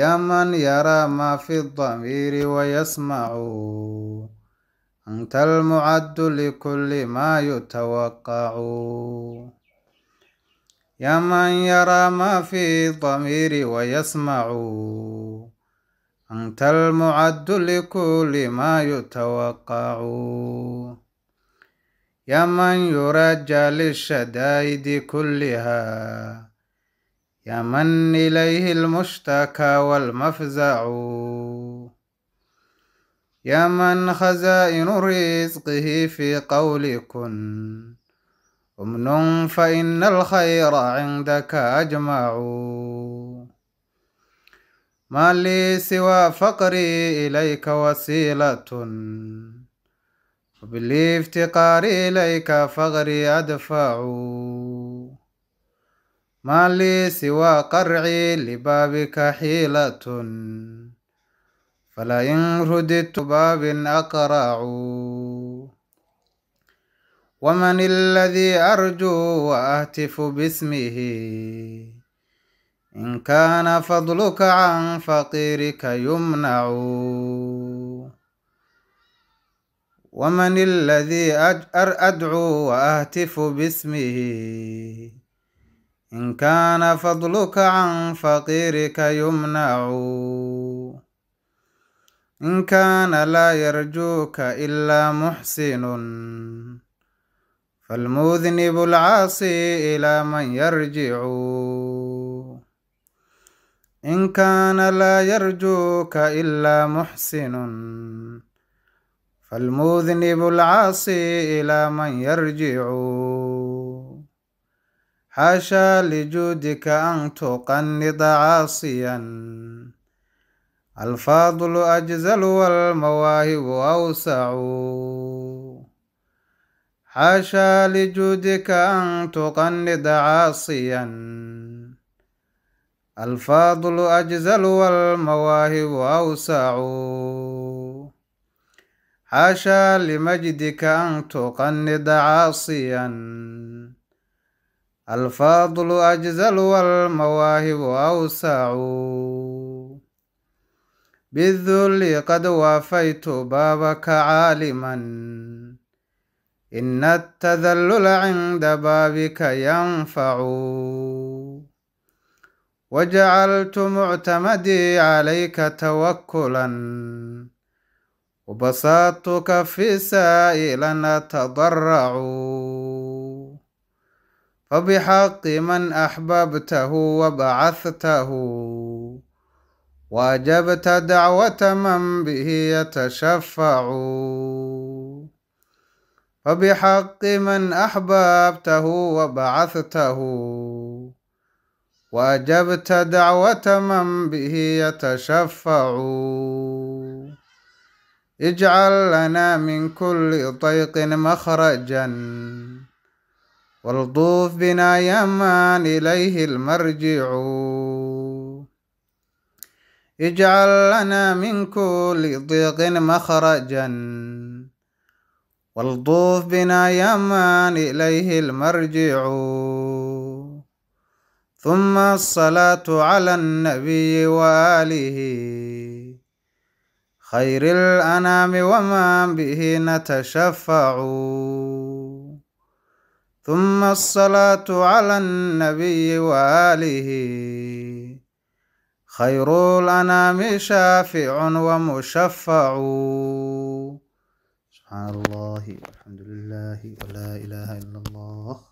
يا من يرى ما في الضمير ويسمع أنت المعد لكل ما يتوقع يا من يرى ما في الضمير ويسمع أنت المعد لكل ما يتوقع يا من يرجى للشدائد كلها يا من إليه المشتكى والمفزع يا من خزائن رزقه في قول كن أمن فإن الخير عندك أجمع ما لي سوى فقري إليك وسيلة وبالافتقار إليك فغري أدفع ما لي سوى قرعي لبابك حيلة فلا إن رددت باب أقرع ومن الذي أرجو وأهتف باسمه إن كان فضلك عن فقيرك يمنع ومن الذي أدعو وأهتف باسمه إن كان فضلك عن فقيرك يمنع إن كان لا يرجوك إلا محسن فالمذنب العاصي إلى من يرجع إن كان لا يرجوك إلا محسن فالمذنب العاصي إلى من يرجع حاشا لجودك أن تقنط عاصيا الفاضل أجزل والمواهب أوسع حاشا لجودك أن تقند عاصيا الفاضل أجزل والمواهب أوسع حاشا لمجدك أن تقند عاصيا الفاضل أجزل والمواهب أوسع بالذل قد وافيت بابك عالما إن التذلل عند بابك ينفع وجعلت معتمدي عليك توكلا وبساطك في سائلا تضرع فبحق من أحببته وبعثته وأجبت دعوة من به يتشفع فبحق من أحببته وبعثته وأجبت دعوة من به يتشفع اجعل لنا من كل ضيق مخرجا والطوف بنا يمان إليه المرجع اجعل لنا من كل ضيق مخرجا والطوف بنا يمان إليه المرجع ثم الصلاة على النبي وآله خير الأنام ومن به نتشفع ثم الصلاة على النبي وآله خير الأنام شافع ومشفع سبحان الله والحمد لله ولا إله إلا الله